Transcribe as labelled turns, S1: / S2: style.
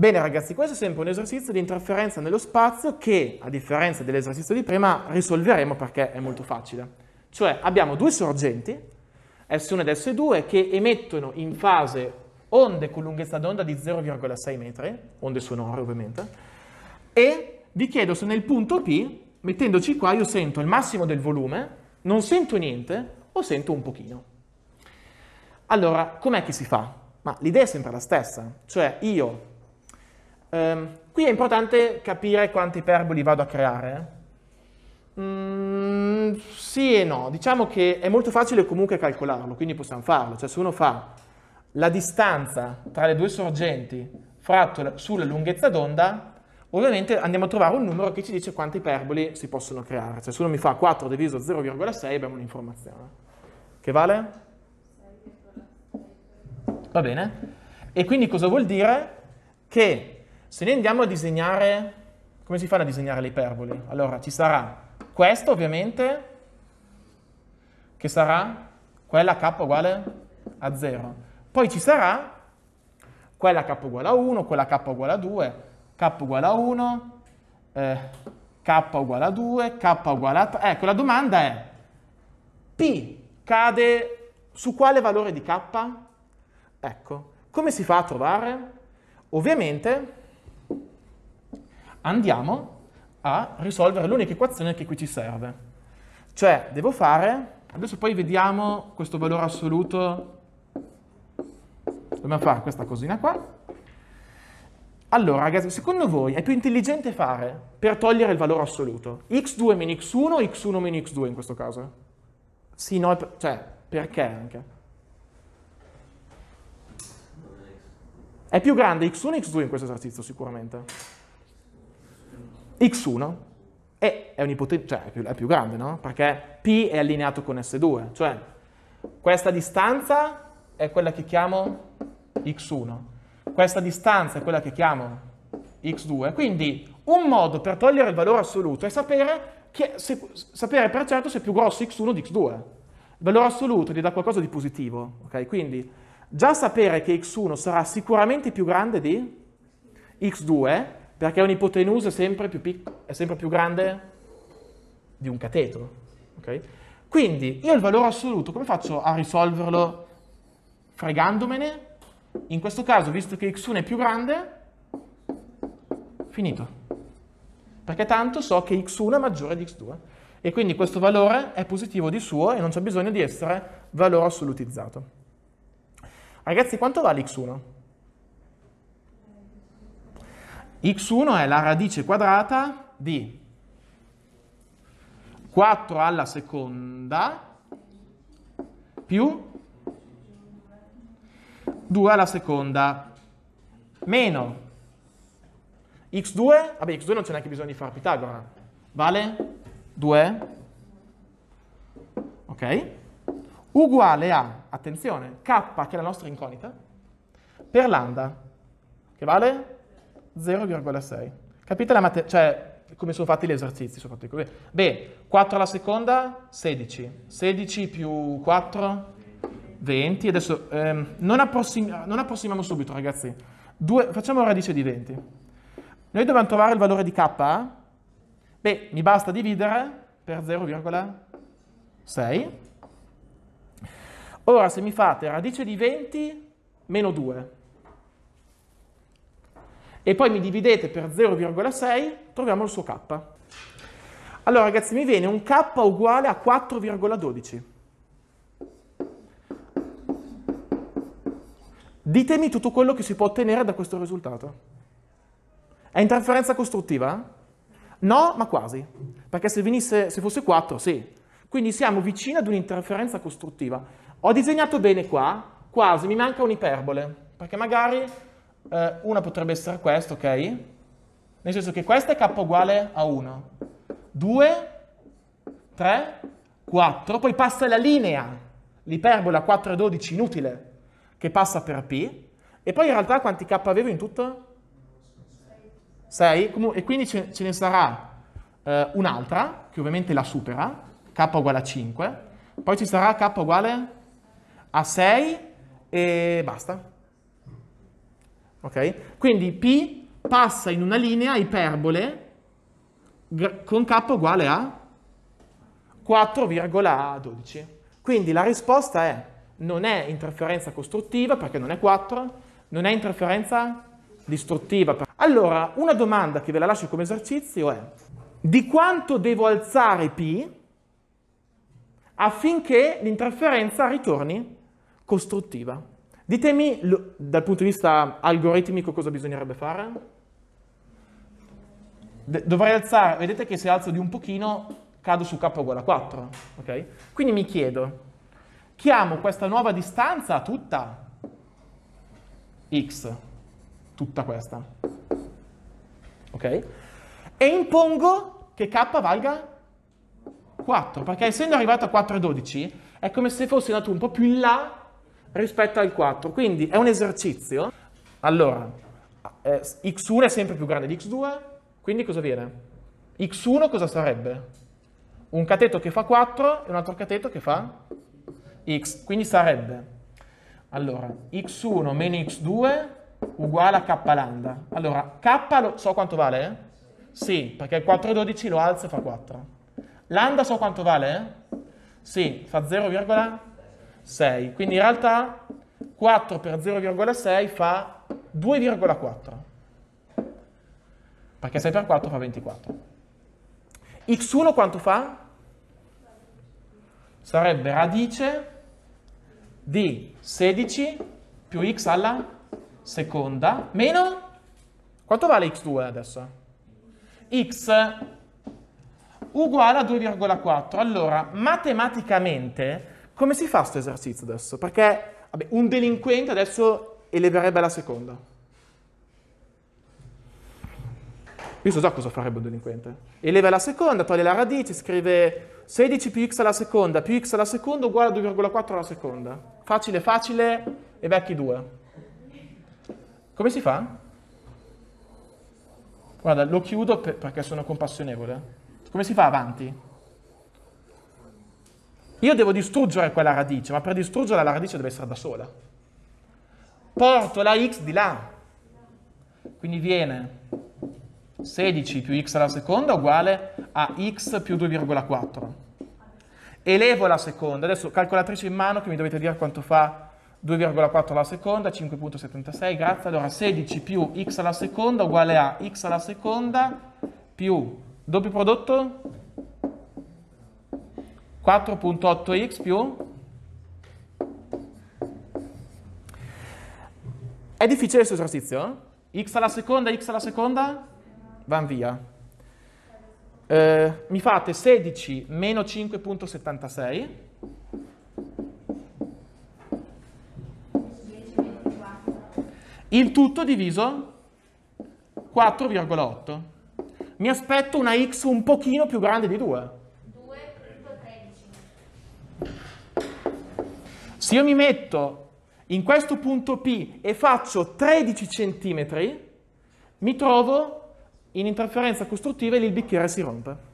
S1: Bene ragazzi, questo è sempre un esercizio di interferenza nello spazio che, a differenza dell'esercizio di prima, risolveremo perché è molto facile. Cioè abbiamo due sorgenti, S1 ed S2, che emettono in fase onde con lunghezza d'onda di 0,6 metri, onde sonore ovviamente, e vi chiedo se nel punto P, mettendoci qua, io sento il massimo del volume, non sento niente o sento un pochino. Allora, com'è che si fa? Ma l'idea è sempre la stessa, cioè io Um, qui è importante capire quante iperboli vado a creare. Eh. Mm, sì e no, diciamo che è molto facile comunque calcolarlo, quindi possiamo farlo. Cioè se uno fa la distanza tra le due sorgenti fratto sulla lunghezza d'onda, ovviamente andiamo a trovare un numero che ci dice quante iperboli si possono creare. Cioè se uno mi fa 4 diviso 0,6 abbiamo un'informazione. Che vale? Va bene. E quindi cosa vuol dire? Che se noi andiamo a disegnare, come si fa a disegnare le iperboli? Allora ci sarà questo ovviamente, che sarà quella k uguale a 0. Poi ci sarà quella k uguale a 1, quella k uguale a 2, k uguale a 1, eh, k uguale a 2, k uguale a 3. Ecco, la domanda è, P cade su quale valore di k? Ecco, come si fa a trovare? Ovviamente andiamo a risolvere l'unica equazione che qui ci serve. Cioè, devo fare, adesso poi vediamo questo valore assoluto, dobbiamo fare questa cosina qua. Allora, ragazzi, secondo voi è più intelligente fare, per togliere il valore assoluto, x2 meno x1 o x1 meno x2 in questo caso? Sì, no, cioè, perché anche? È più grande x1 e x2 in questo esercizio sicuramente x1 è, cioè, è, cioè è, più, grande, no? Perché P è allineato con S2, cioè questa distanza è quella che chiamo x1, questa distanza è quella che chiamo x2, quindi un modo per togliere il valore assoluto è sapere, che, se, sapere per certo se è più grosso x1 di x2. Il valore assoluto gli dà qualcosa di positivo, ok? Quindi già sapere che x1 sarà sicuramente più grande di x2 perché un'ipotenusa è sempre più, pic- è sempre più grande di un cateto. Okay? Quindi io il valore assoluto come faccio a risolverlo fregandomene? In questo caso, visto che x1 è più grande, finito. Perché tanto so che x1 è maggiore di x2 e quindi questo valore è positivo di suo e non c'è bisogno di essere valore assolutizzato. Ragazzi, quanto vale x1? x1 è la radice quadrata di 4 alla seconda più 2 alla seconda meno x2, vabbè x2 non c'è neanche bisogno di fare Pitagora, vale 2, ok? Uguale a, attenzione, k che è la nostra incognita, per lambda, che vale 0,6. Capite la materia? Cioè, come sono fatti gli esercizi, sono fatti così. Beh, 4 alla seconda, 16. 16 più 4, 20. Adesso ehm, non, approssima, non, approssimiamo subito, ragazzi. Due, facciamo radice di 20. Noi dobbiamo trovare il valore di k. Beh, mi basta dividere per 0,6. Ora, se mi fate radice di 20 meno 2, e poi mi dividete per 0,6, troviamo il suo k. Allora ragazzi mi viene un k uguale a 4,12. Ditemi tutto quello che si può ottenere da questo risultato. È interferenza costruttiva? No, ma quasi. Perché se, venisse, se fosse 4, sì. Quindi siamo vicini ad un'interferenza costruttiva. Ho disegnato bene qua, quasi, mi manca un'iperbole. Perché magari eh, una potrebbe essere questa, ok? Nel senso che questa è k uguale a 1. 2, 3, 4, poi passa la linea, l'iperbola 4 e 12 inutile, che passa per P, e poi in realtà quanti k avevo in tutto? 6, e quindi ce, ne sarà eh, un'altra, che ovviamente la supera, k uguale a 5, poi ci sarà k uguale a 6 e basta. Ok? Quindi P passa in una linea iperbole con K uguale a 4,12. Quindi la risposta è non è interferenza costruttiva perché non è 4, non è interferenza distruttiva. Allora, una domanda che ve la lascio come esercizio è di quanto devo alzare P affinché l'interferenza ritorni costruttiva? Ditemi dal punto di vista algoritmico cosa bisognerebbe fare. dovrei alzare, vedete che se alzo di un pochino cado su k uguale a 4, ok? Quindi mi chiedo, chiamo questa nuova distanza tutta x, tutta questa, ok? E impongo che k valga 4, perché essendo arrivato a 4,12 è come se fossi andato un po' più in là rispetto al 4. Quindi è un esercizio. Allora, eh, x1 è sempre più grande di x2, quindi cosa viene? x1 cosa sarebbe? Un cateto che fa 4 e un altro cateto che fa x. Quindi sarebbe, allora, x1 meno x2 uguale a k lambda. Allora, k lo, so quanto vale? Sì, perché il 12 lo alzo e fa 4. Lambda so quanto vale? Sì, fa 0,12. 6. Quindi in realtà 4 per 0,6 fa 2,4. Perché 6 per 4 fa 24. x1 quanto fa? Sarebbe radice di 16 più x alla seconda meno... Quanto vale x2 adesso? x uguale a 2,4. Allora, matematicamente come si fa questo esercizio adesso? Perché vabbè, un delinquente adesso eleverebbe la seconda. Io so già cosa farebbe un delinquente. Eleva la seconda, toglie la radice, scrive 16 più x alla seconda, più x alla seconda uguale a 2,4 alla seconda. Facile, facile e vecchi 2. Come si fa? Guarda, lo chiudo per, perché sono compassionevole. Come si fa avanti? Io devo distruggere quella radice, ma per distruggerla la radice deve essere da sola. Porto la x di là. Quindi viene 16 più x alla seconda uguale a x più 2,4. Elevo la seconda. Adesso calcolatrice in mano che mi dovete dire quanto fa 2,4 alla seconda, 5.76, grazie. Allora 16 più x alla seconda uguale a x alla seconda più doppio prodotto 4.8x più... È difficile questo esercizio? Eh? x alla seconda, x alla seconda, van via. Eh, mi fate 16 meno 5.76. Il tutto diviso 4,8. Mi aspetto una x un pochino più grande di 2. Se io mi metto in questo punto P e faccio 13 cm, mi trovo in interferenza costruttiva e lì il bicchiere si rompe.